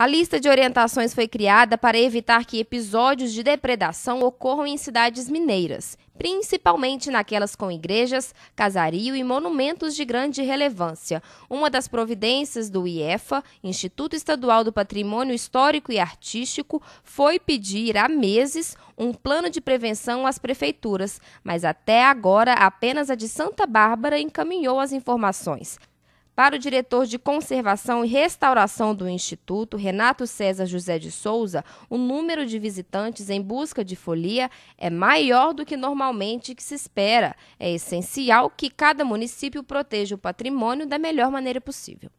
A lista de orientações foi criada para evitar que episódios de depredação ocorram em cidades mineiras, principalmente naquelas com igrejas, casario e monumentos de grande relevância. Uma das providências do IEFA, Instituto Estadual do Patrimônio Histórico e Artístico, foi pedir há meses um plano de prevenção às prefeituras, mas até agora apenas a de Santa Bárbara encaminhou as informações. Para o diretor de conservação e restauração do Instituto, Renato César José de Souza, o número de visitantes em busca de folia é maior do que normalmente que se espera. É essencial que cada município proteja o patrimônio da melhor maneira possível.